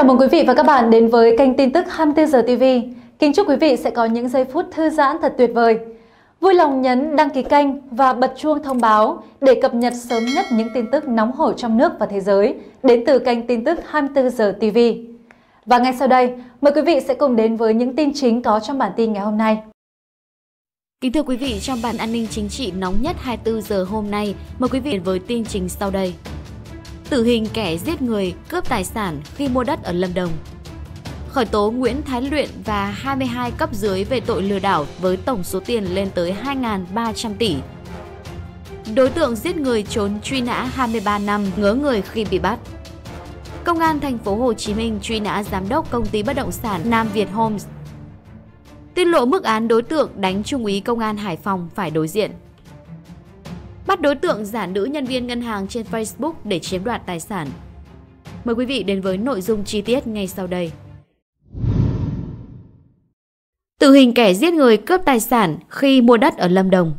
Chào mừng quý vị và các bạn đến với kênh tin tức 24 giờ TV. Kính chúc quý vị sẽ có những giây phút thư giãn thật tuyệt vời. Vui lòng nhấn đăng ký kênh và bật chuông thông báo để cập nhật sớm nhất những tin tức nóng hổi trong nước và thế giới đến từ kênh tin tức 24 giờ TV. Và ngay sau đây, mời quý vị sẽ cùng đến với những tin chính có trong bản tin ngày hôm nay. Kính thưa quý vị, trong bản an ninh chính trị nóng nhất 24 giờ hôm nay, mời quý vị với tin chính sau đây tử hình kẻ giết người, cướp tài sản khi mua đất ở Lâm Đồng. Khởi tố Nguyễn Thái Luyện và 22 cấp dưới về tội lừa đảo với tổng số tiền lên tới 2.300 tỷ. Đối tượng giết người trốn truy nã 23 năm ngớ người khi bị bắt. Công an thành phố Hồ Chí Minh truy nã giám đốc công ty bất động sản Nam Việt Homes. Tiết lộ mức án đối tượng đánh trung úy công an Hải Phòng phải đối diện bắt đối tượng giả nữ nhân viên ngân hàng trên Facebook để chiếm đoạt tài sản. Mời quý vị đến với nội dung chi tiết ngay sau đây. Tử hình kẻ giết người cướp tài sản khi mua đất ở Lâm Đồng.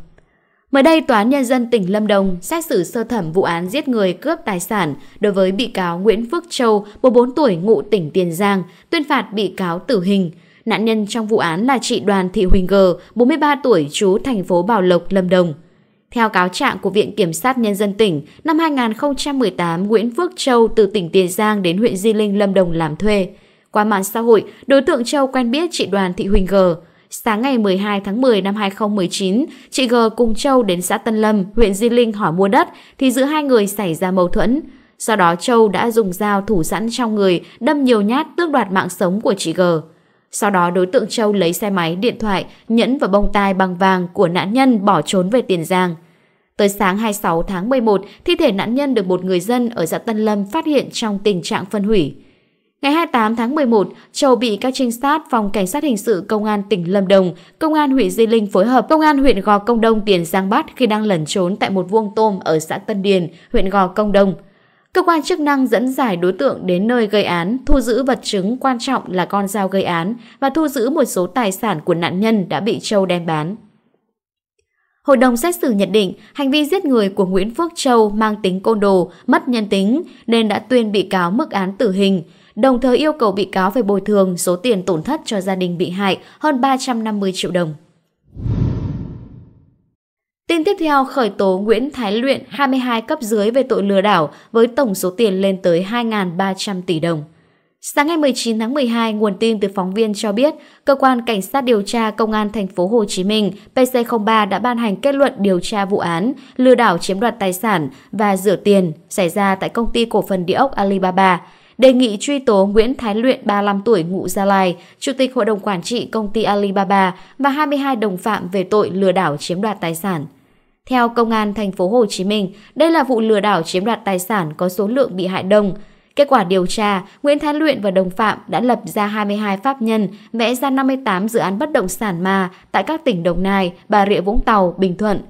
Mới đây, Tòa án Nhân dân tỉnh Lâm Đồng xét xử sơ thẩm vụ án giết người cướp tài sản đối với bị cáo Nguyễn Phước Châu, 44 tuổi ngụ tỉnh Tiền Giang, tuyên phạt bị cáo tử hình. Nạn nhân trong vụ án là chị Đoàn Thị Huỳnh G, 43 tuổi, trú thành phố Bảo Lộc, Lâm Đồng. Theo cáo trạng của Viện Kiểm sát Nhân dân tỉnh, năm 2018, Nguyễn Phước Châu từ tỉnh Tiền Giang đến huyện Di Linh, Lâm Đồng làm thuê. Qua mạng xã hội, đối tượng Châu quen biết chị Đoàn Thị Huỳnh G. Sáng ngày 12 tháng 10 năm 2019, chị G cùng Châu đến xã Tân Lâm, huyện Di Linh hỏi mua đất, thì giữa hai người xảy ra mâu thuẫn. Sau đó Châu đã dùng dao thủ sẵn trong người đâm nhiều nhát tước đoạt mạng sống của chị G. Sau đó đối tượng Châu lấy xe máy, điện thoại, nhẫn và bông tai bằng vàng của nạn nhân bỏ trốn về Tiền Giang. Tới sáng 26 tháng 11, thi thể nạn nhân được một người dân ở xã Tân Lâm phát hiện trong tình trạng phân hủy. Ngày 28 tháng 11, Châu bị các trinh sát phòng cảnh sát hình sự công an tỉnh Lâm Đồng, công an huyện Di Linh phối hợp công an huyện Gò Công Đông Tiền Giang bắt khi đang lẩn trốn tại một vuông tôm ở xã Tân Điền, huyện Gò Công Đông. Cơ quan chức năng dẫn giải đối tượng đến nơi gây án, thu giữ vật chứng quan trọng là con dao gây án và thu giữ một số tài sản của nạn nhân đã bị Châu đem bán. Hội đồng xét xử nhận định hành vi giết người của Nguyễn Phước Châu mang tính côn đồ, mất nhân tính nên đã tuyên bị cáo mức án tử hình, đồng thời yêu cầu bị cáo phải bồi thường số tiền tổn thất cho gia đình bị hại hơn 350 triệu đồng. Tin tiếp theo khởi tố Nguyễn Thái Luyện 22 cấp dưới về tội lừa đảo với tổng số tiền lên tới 2.300 tỷ đồng. Sáng ngày 19 tháng 12, nguồn tin từ phóng viên cho biết, cơ quan cảnh sát điều tra công an thành phố Hồ Chí Minh PC03 đã ban hành kết luận điều tra vụ án lừa đảo chiếm đoạt tài sản và rửa tiền xảy ra tại công ty cổ phần địa ốc Alibaba, đề nghị truy tố Nguyễn Thái Luyện 35 tuổi ngụ Gia Lai, chủ tịch hội đồng quản trị công ty Alibaba và 22 đồng phạm về tội lừa đảo chiếm đoạt tài sản. Theo công an thành phố Hồ Chí Minh, đây là vụ lừa đảo chiếm đoạt tài sản có số lượng bị hại đông. Kết quả điều tra, Nguyễn Thái Luyện và đồng phạm đã lập ra 22 pháp nhân, vẽ ra 58 dự án bất động sản ma tại các tỉnh Đồng Nai, Bà Rịa Vũng Tàu, Bình Thuận.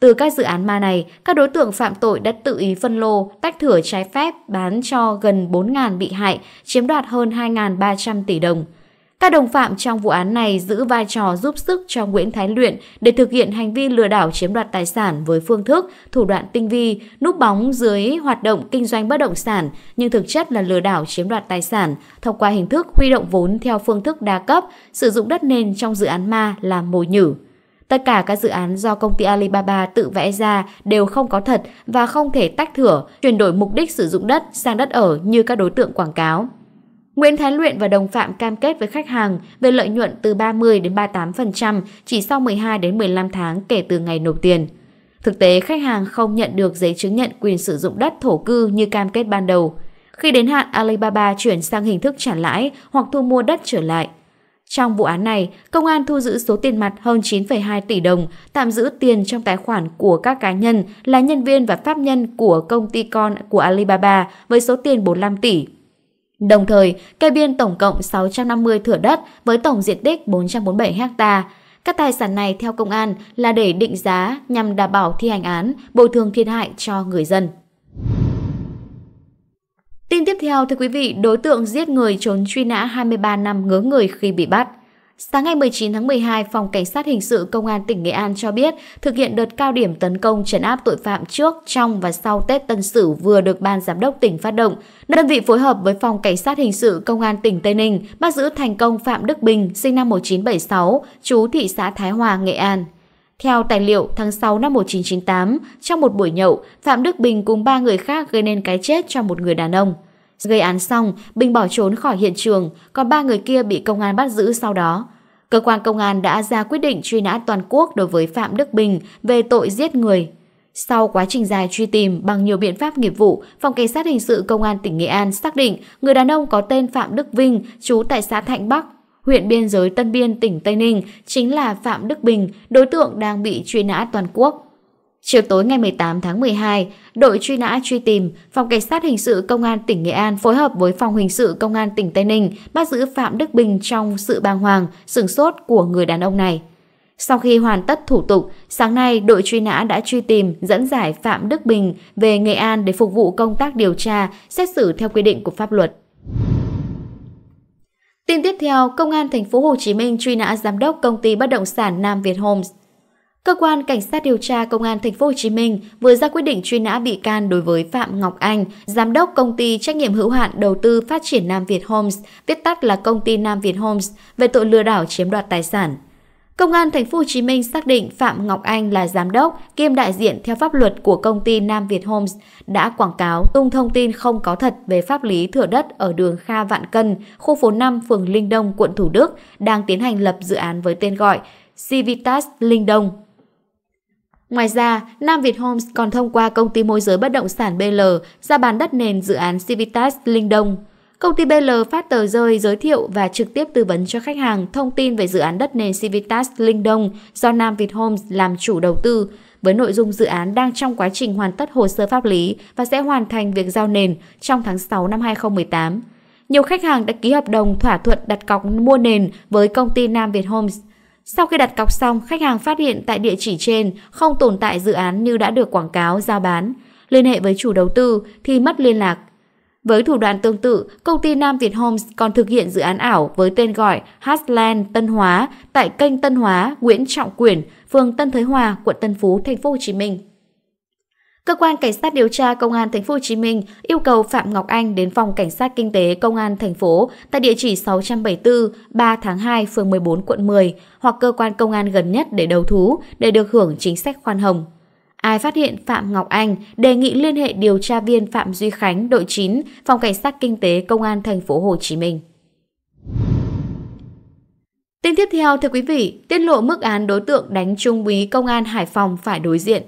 Từ các dự án ma này, các đối tượng phạm tội đã tự ý phân lô, tách thửa trái phép bán cho gần 4.000 bị hại, chiếm đoạt hơn 2.300 tỷ đồng. Các đồng phạm trong vụ án này giữ vai trò giúp sức cho Nguyễn Thái Luyện để thực hiện hành vi lừa đảo chiếm đoạt tài sản với phương thức, thủ đoạn tinh vi, núp bóng dưới hoạt động kinh doanh bất động sản, nhưng thực chất là lừa đảo chiếm đoạt tài sản thông qua hình thức huy động vốn theo phương thức đa cấp, sử dụng đất nền trong dự án ma làm mồi nhử. Tất cả các dự án do công ty Alibaba tự vẽ ra đều không có thật và không thể tách thửa, chuyển đổi mục đích sử dụng đất sang đất ở như các đối tượng quảng cáo. Nguyễn Thái Luyện và đồng phạm cam kết với khách hàng về lợi nhuận từ 30 đến 38% chỉ sau 12 đến 15 tháng kể từ ngày nộp tiền. Thực tế, khách hàng không nhận được giấy chứng nhận quyền sử dụng đất thổ cư như cam kết ban đầu. Khi đến hạn, Alibaba chuyển sang hình thức trả lãi hoặc thu mua đất trở lại. Trong vụ án này, công an thu giữ số tiền mặt hơn 9,2 tỷ đồng, tạm giữ tiền trong tài khoản của các cá nhân là nhân viên và pháp nhân của công ty con của Alibaba với số tiền 45 tỷ. Đồng thời, kê biên tổng cộng 650 thửa đất với tổng diện tích 447 ha. Các tài sản này theo công an là để định giá nhằm đảm bảo thi hành án, bồi thường thiệt hại cho người dân. Tin tiếp theo, thưa quý vị, đối tượng giết người trốn truy nã 23 năm ngớ người khi bị bắt. Sáng ngày 19 tháng 12, Phòng Cảnh sát Hình sự Công an tỉnh Nghệ An cho biết thực hiện đợt cao điểm tấn công trấn áp tội phạm trước, trong và sau Tết Tân Sửu vừa được Ban Giám đốc tỉnh phát động. Đơn vị phối hợp với Phòng Cảnh sát Hình sự Công an tỉnh Tây Ninh bắt giữ thành công Phạm Đức Bình, sinh năm 1976, chú thị xã Thái Hòa, Nghệ An. Theo tài liệu, tháng 6 năm 1998, trong một buổi nhậu, Phạm Đức Bình cùng ba người khác gây nên cái chết cho một người đàn ông. Gây án xong, Bình bỏ trốn khỏi hiện trường, còn ba người kia bị công an bắt giữ sau đó. Cơ quan công an đã ra quyết định truy nã toàn quốc đối với Phạm Đức Bình về tội giết người. Sau quá trình dài truy tìm bằng nhiều biện pháp nghiệp vụ, Phòng Cảnh sát Hình sự Công an tỉnh Nghệ An xác định người đàn ông có tên Phạm Đức Vinh, trú tại xã Thạnh Bắc, huyện biên giới Tân Biên, tỉnh Tây Ninh, chính là Phạm Đức Bình, đối tượng đang bị truy nã toàn quốc. Chiều tối ngày 18 tháng 12, đội truy nã truy tìm, phòng cảnh sát hình sự công an tỉnh Nghệ An phối hợp với phòng hình sự công an tỉnh Tây Ninh bắt giữ Phạm Đức Bình trong sự bàng hoàng, sửng sốt của người đàn ông này. Sau khi hoàn tất thủ tục, sáng nay đội truy nã đã truy tìm dẫn giải Phạm Đức Bình về Nghệ An để phục vụ công tác điều tra, xét xử theo quy định của pháp luật. Tin tiếp theo, Công an thành phố Hồ Chí Minh truy nã giám đốc công ty bất động sản Nam Việt Homes Cơ quan cảnh sát điều tra Công an thành phố Hồ Chí Minh vừa ra quyết định truy nã bị can đối với Phạm Ngọc Anh, giám đốc công ty trách nhiệm hữu hạn đầu tư phát triển Nam Việt Homes, viết tắt là công ty Nam Việt Homes, về tội lừa đảo chiếm đoạt tài sản. Công an thành phố Hồ Chí Minh xác định Phạm Ngọc Anh là giám đốc kiêm đại diện theo pháp luật của công ty Nam Việt Homes đã quảng cáo tung thông tin không có thật về pháp lý thửa đất ở đường Kha Vạn Cân, khu phố 5, phường Linh Đông, quận Thủ Đức đang tiến hành lập dự án với tên gọi Civitas Linh Đông Ngoài ra, Nam Việt Homes còn thông qua công ty môi giới bất động sản BL ra bán đất nền dự án Civitas Linh Đông. Công ty BL phát tờ rơi giới thiệu và trực tiếp tư vấn cho khách hàng thông tin về dự án đất nền Civitas Linh Đông do Nam Việt Homes làm chủ đầu tư, với nội dung dự án đang trong quá trình hoàn tất hồ sơ pháp lý và sẽ hoàn thành việc giao nền trong tháng 6 năm 2018. Nhiều khách hàng đã ký hợp đồng thỏa thuận đặt cọc mua nền với công ty Nam Việt Homes – sau khi đặt cọc xong, khách hàng phát hiện tại địa chỉ trên không tồn tại dự án như đã được quảng cáo giao bán. Liên hệ với chủ đầu tư thì mất liên lạc. Với thủ đoạn tương tự, công ty Nam Việt Homes còn thực hiện dự án ảo với tên gọi Hasland Tân Hóa tại kênh Tân Hóa, Nguyễn Trọng Quyển, phường Tân Thới Hòa, quận Tân Phú, thành phố Hồ Chí Minh. Cơ quan cảnh sát điều tra Công an thành phố Hồ Chí Minh yêu cầu Phạm Ngọc Anh đến phòng cảnh sát kinh tế Công an thành phố tại địa chỉ 674 3 tháng 2 phường 14 quận 10 hoặc cơ quan công an gần nhất để đầu thú để được hưởng chính sách khoan hồng. Ai phát hiện Phạm Ngọc Anh đề nghị liên hệ điều tra viên Phạm Duy Khánh, đội 9, phòng cảnh sát kinh tế Công an thành phố Hồ Chí Minh. Tin tiếp theo thưa quý vị, tiết lộ mức án đối tượng đánh trung úy công an Hải Phòng phải đối diện.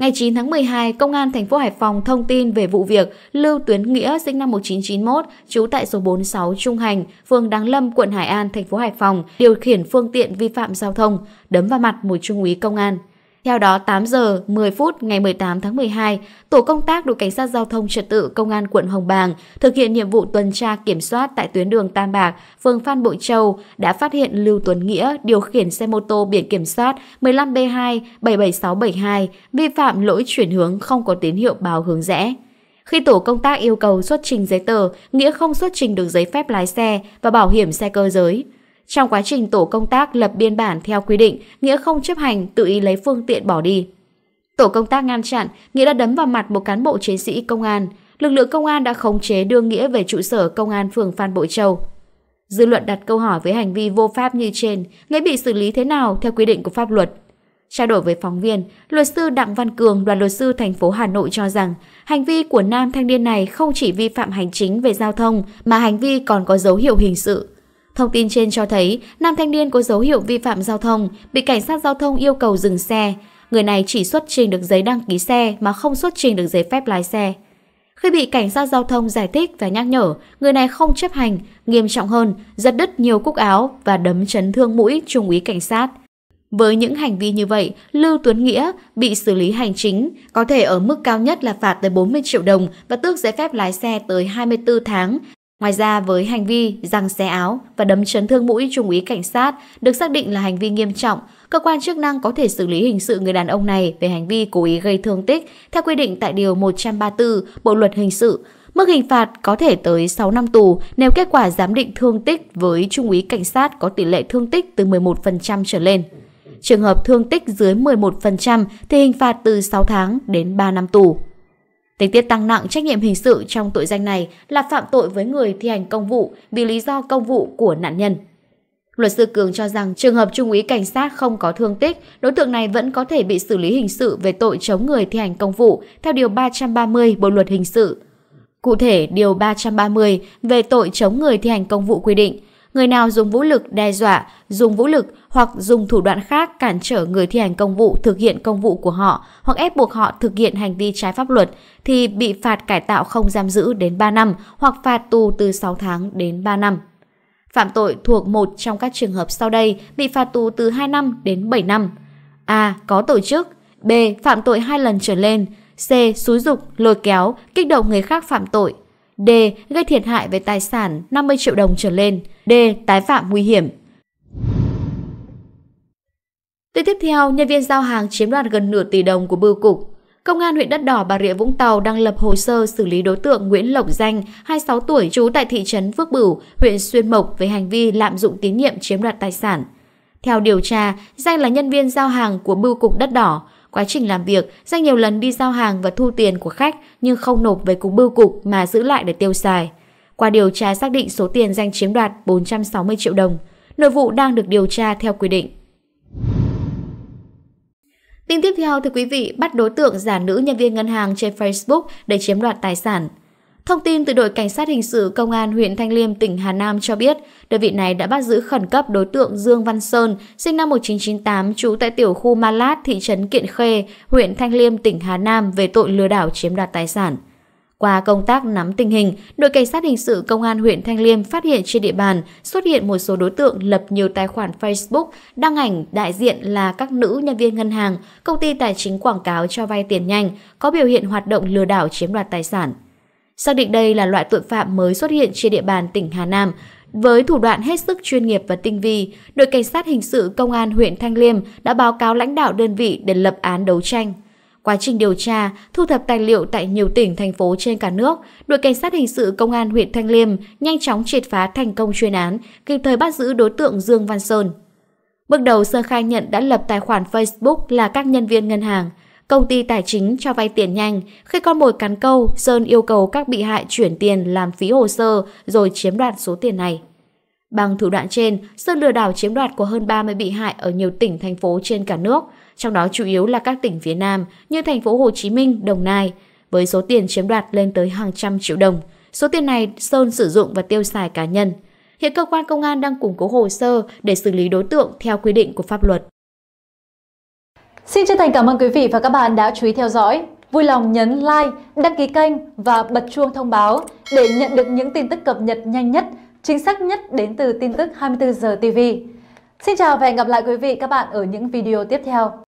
Ngày 9 tháng 12, Công an thành phố Hải Phòng thông tin về vụ việc Lưu Tuyến Nghĩa sinh năm 1991, trú tại số 46 Trung Hành, phường Đăng Lâm, quận Hải An, thành phố Hải Phòng, điều khiển phương tiện vi phạm giao thông, đấm vào mặt một trung úy công an. Theo đó, 8 giờ 10 phút ngày 18 tháng 12, tổ công tác đội cảnh sát giao thông trật tự công an quận Hồng Bàng thực hiện nhiệm vụ tuần tra kiểm soát tại tuyến đường Tam Bạc, phường Phan Bội Châu đã phát hiện Lưu Tuấn Nghĩa điều khiển xe mô tô biển kiểm soát 15B2 77672 vi phạm lỗi chuyển hướng không có tín hiệu báo hướng rẽ. Khi tổ công tác yêu cầu xuất trình giấy tờ, Nghĩa không xuất trình được giấy phép lái xe và bảo hiểm xe cơ giới. Trong quá trình tổ công tác lập biên bản theo quy định, Nghĩa không chấp hành, tự ý lấy phương tiện bỏ đi. Tổ công tác ngăn chặn, Nghĩa đã đấm vào mặt một cán bộ chiến sĩ công an. Lực lượng công an đã khống chế đưa Nghĩa về trụ sở công an phường Phan Bội Châu. Dư luận đặt câu hỏi với hành vi vô pháp như trên, Nghĩa bị xử lý thế nào theo quy định của pháp luật? Trao đổi với phóng viên, luật sư Đặng Văn Cường, đoàn luật sư thành phố Hà Nội cho rằng hành vi của nam thanh niên này không chỉ vi phạm hành chính về giao thông mà hành vi còn có dấu hiệu hình sự. Thông tin trên cho thấy nam thanh niên có dấu hiệu vi phạm giao thông, bị cảnh sát giao thông yêu cầu dừng xe. Người này chỉ xuất trình được giấy đăng ký xe mà không xuất trình được giấy phép lái xe. Khi bị cảnh sát giao thông giải thích và nhắc nhở, người này không chấp hành, nghiêm trọng hơn, giật đứt nhiều cúc áo và đấm chấn thương mũi trung úy cảnh sát. Với những hành vi như vậy, Lưu Tuấn Nghĩa bị xử lý hành chính, có thể ở mức cao nhất là phạt tới 40 triệu đồng và tước giấy phép lái xe tới 24 tháng Ngoài ra với hành vi răng xé áo và đấm chấn thương mũi trung úy cảnh sát được xác định là hành vi nghiêm trọng, cơ quan chức năng có thể xử lý hình sự người đàn ông này về hành vi cố ý gây thương tích theo quy định tại Điều 134 Bộ Luật Hình sự. Mức hình phạt có thể tới 6 năm tù nếu kết quả giám định thương tích với trung úy cảnh sát có tỷ lệ thương tích từ 11% trở lên. Trường hợp thương tích dưới 11% thì hình phạt từ 6 tháng đến 3 năm tù. Tình tiết tăng nặng trách nhiệm hình sự trong tội danh này là phạm tội với người thi hành công vụ vì lý do công vụ của nạn nhân. Luật sư Cường cho rằng trường hợp trung úy cảnh sát không có thương tích, đối tượng này vẫn có thể bị xử lý hình sự về tội chống người thi hành công vụ theo Điều 330 Bộ Luật Hình sự. Cụ thể, Điều 330 về tội chống người thi hành công vụ quy định Người nào dùng vũ lực đe dọa, dùng vũ lực hoặc dùng thủ đoạn khác cản trở người thi hành công vụ thực hiện công vụ của họ hoặc ép buộc họ thực hiện hành vi trái pháp luật thì bị phạt cải tạo không giam giữ đến 3 năm hoặc phạt tù từ 6 tháng đến 3 năm. Phạm tội thuộc một trong các trường hợp sau đây bị phạt tù từ 2 năm đến 7 năm. A. Có tổ chức B. Phạm tội hai lần trở lên C. Xúi dục, lôi kéo, kích động người khác phạm tội D. Gây thiệt hại về tài sản 50 triệu đồng trở lên. D. Tái phạm nguy hiểm. Tiếp tiếp theo, nhân viên giao hàng chiếm đoạt gần nửa tỷ đồng của bưu cục. Công an huyện Đất Đỏ Bà Rịa Vũng Tàu đang lập hồ sơ xử lý đối tượng Nguyễn Lộc Danh, 26 tuổi, trú tại thị trấn Phước Bửu, huyện Xuyên Mộc về hành vi lạm dụng tín nhiệm chiếm đoạt tài sản. Theo điều tra, Danh là nhân viên giao hàng của bưu cục Đất Đỏ, Quá trình làm việc, Danh nhiều lần đi giao hàng và thu tiền của khách nhưng không nộp về cục bưu cục mà giữ lại để tiêu xài. Qua điều tra xác định số tiền Danh chiếm đoạt 460 triệu đồng. Nội vụ đang được điều tra theo quy định. Tin tiếp theo thưa quý vị, bắt đối tượng giả nữ nhân viên ngân hàng trên Facebook để chiếm đoạt tài sản. Thông tin từ đội cảnh sát hình sự công an huyện Thanh Liêm, tỉnh Hà Nam cho biết, đơn vị này đã bắt giữ khẩn cấp đối tượng Dương Văn Sơn, sinh năm 1998, trú tại tiểu khu Ma Lát, thị trấn Kiện Khê, huyện Thanh Liêm, tỉnh Hà Nam về tội lừa đảo chiếm đoạt tài sản. Qua công tác nắm tình hình, đội cảnh sát hình sự công an huyện Thanh Liêm phát hiện trên địa bàn xuất hiện một số đối tượng lập nhiều tài khoản Facebook đăng ảnh đại diện là các nữ nhân viên ngân hàng, công ty tài chính quảng cáo cho vay tiền nhanh, có biểu hiện hoạt động lừa đảo chiếm đoạt tài sản. Xác định đây là loại tội phạm mới xuất hiện trên địa bàn tỉnh Hà Nam, với thủ đoạn hết sức chuyên nghiệp và tinh vi, đội cảnh sát hình sự công an huyện Thanh Liêm đã báo cáo lãnh đạo đơn vị để lập án đấu tranh. Quá trình điều tra, thu thập tài liệu tại nhiều tỉnh, thành phố trên cả nước, đội cảnh sát hình sự công an huyện Thanh Liêm nhanh chóng triệt phá thành công chuyên án, kịp thời bắt giữ đối tượng Dương Văn Sơn. Bước đầu Sơn khai nhận đã lập tài khoản Facebook là các nhân viên ngân hàng. Công ty tài chính cho vay tiền nhanh, khi con mồi cắn câu, Sơn yêu cầu các bị hại chuyển tiền làm phí hồ sơ rồi chiếm đoạt số tiền này. Bằng thủ đoạn trên, Sơn lừa đảo chiếm đoạt của hơn 30 bị hại ở nhiều tỉnh, thành phố trên cả nước, trong đó chủ yếu là các tỉnh phía Nam như thành phố Hồ Chí Minh, Đồng Nai, với số tiền chiếm đoạt lên tới hàng trăm triệu đồng. Số tiền này Sơn sử dụng và tiêu xài cá nhân. Hiện cơ quan công an đang củng cố hồ sơ để xử lý đối tượng theo quy định của pháp luật. Xin chân thành cảm ơn quý vị và các bạn đã chú ý theo dõi. Vui lòng nhấn like, đăng ký kênh và bật chuông thông báo để nhận được những tin tức cập nhật nhanh nhất, chính xác nhất đến từ tin tức 24 giờ TV. Xin chào và hẹn gặp lại quý vị các bạn ở những video tiếp theo.